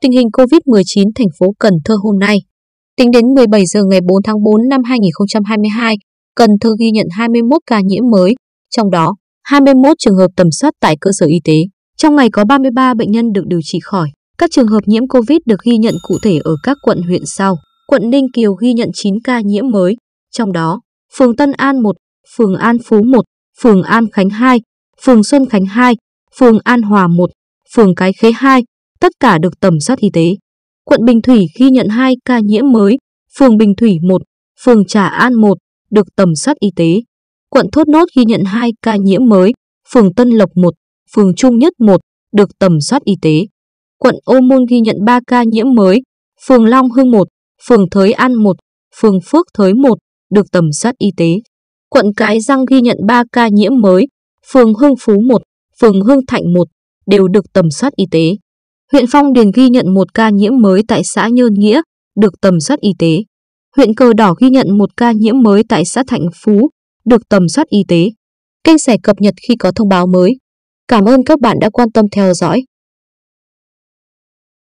tình hình COVID-19 thành phố Cần Thơ hôm nay. Tính đến 17 giờ ngày 4 tháng 4 năm 2022, Cần Thơ ghi nhận 21 ca nhiễm mới, trong đó 21 trường hợp tầm soát tại cơ sở y tế. Trong ngày có 33 bệnh nhân được điều trị khỏi. Các trường hợp nhiễm COVID được ghi nhận cụ thể ở các quận huyện sau. Quận Ninh Kiều ghi nhận 9 ca nhiễm mới, trong đó phường Tân An 1, phường An Phú 1, phường An Khánh 2, phường Xuân Khánh 2, phường An Hòa 1, phường Cái Khế 2, tất cả được tầm soát y tế. Quận Bình Thủy ghi nhận 2 ca nhiễm mới, phường Bình Thủy 1, phường Trà An 1 được tầm soát y tế. Quận Thốt Nốt ghi nhận 2 ca nhiễm mới, phường Tân Lộc 1, phường Trung Nhất 1 được tầm soát y tế. Quận Ô Môn ghi nhận 3 ca nhiễm mới, phường Long Hưng 1, phường Thới An 1, phường Phước Thới 1 được tầm soát y tế. Quận Cái Răng ghi nhận 3 ca nhiễm mới, phường Hưng Phú 1, phường Hưng Thạnh 1 đều được tầm soát y tế huyện Phong Điền ghi nhận một ca nhiễm mới tại xã Nhơn Nghĩa, được tầm soát y tế. Huyện Cờ Đỏ ghi nhận một ca nhiễm mới tại xã Thạnh Phú, được tầm soát y tế. Kênh sẽ cập nhật khi có thông báo mới. Cảm ơn các bạn đã quan tâm theo dõi.